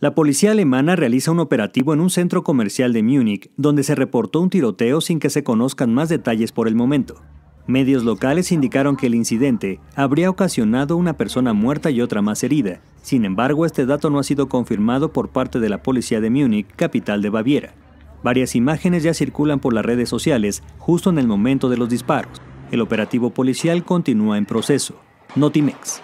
La policía alemana realiza un operativo en un centro comercial de Múnich, donde se reportó un tiroteo sin que se conozcan más detalles por el momento. Medios locales indicaron que el incidente habría ocasionado una persona muerta y otra más herida. Sin embargo, este dato no ha sido confirmado por parte de la policía de Múnich, capital de Baviera. Varias imágenes ya circulan por las redes sociales justo en el momento de los disparos. El operativo policial continúa en proceso. Notimex.